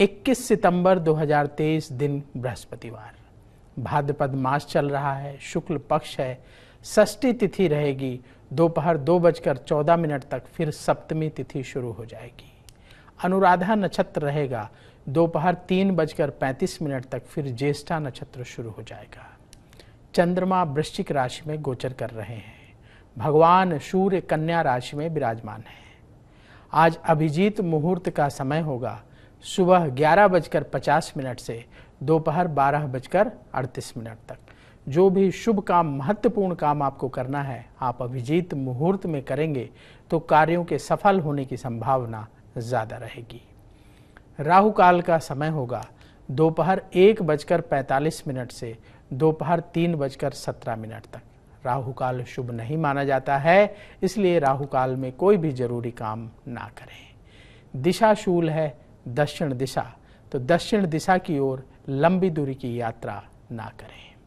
21 सितंबर 2023 दिन बृहस्पतिवार भाद्रपद मास चल रहा है शुक्ल पक्ष है षष्ठी तिथि रहेगी दोपहर दो, दो बजकर चौदह मिनट तक फिर सप्तमी तिथि शुरू हो जाएगी अनुराधा नक्षत्र रहेगा दोपहर तीन बजकर पैंतीस मिनट तक फिर ज्येष्ठा नक्षत्र शुरू हो जाएगा चंद्रमा वृश्चिक राशि में गोचर कर रहे हैं भगवान सूर्य कन्या राशि में विराजमान है आज अभिजीत मुहूर्त का समय होगा सुबह ग्यारह बजकर पचास मिनट से दोपहर बारह बजकर अड़तीस मिनट तक जो भी शुभ काम महत्वपूर्ण काम आपको करना है आप अभिजीत मुहूर्त में करेंगे तो कार्यों के सफल होने की संभावना ज़्यादा रहेगी राहु काल का समय होगा दोपहर एक बजकर पैंतालीस मिनट से दोपहर तीन बजकर सत्रह मिनट तक राहु काल शुभ नहीं माना जाता है इसलिए राहु काल में कोई भी जरूरी काम ना करें दिशाशूल है दक्षिण दिशा तो दक्षिण दिशा की ओर लंबी दूरी की यात्रा ना करें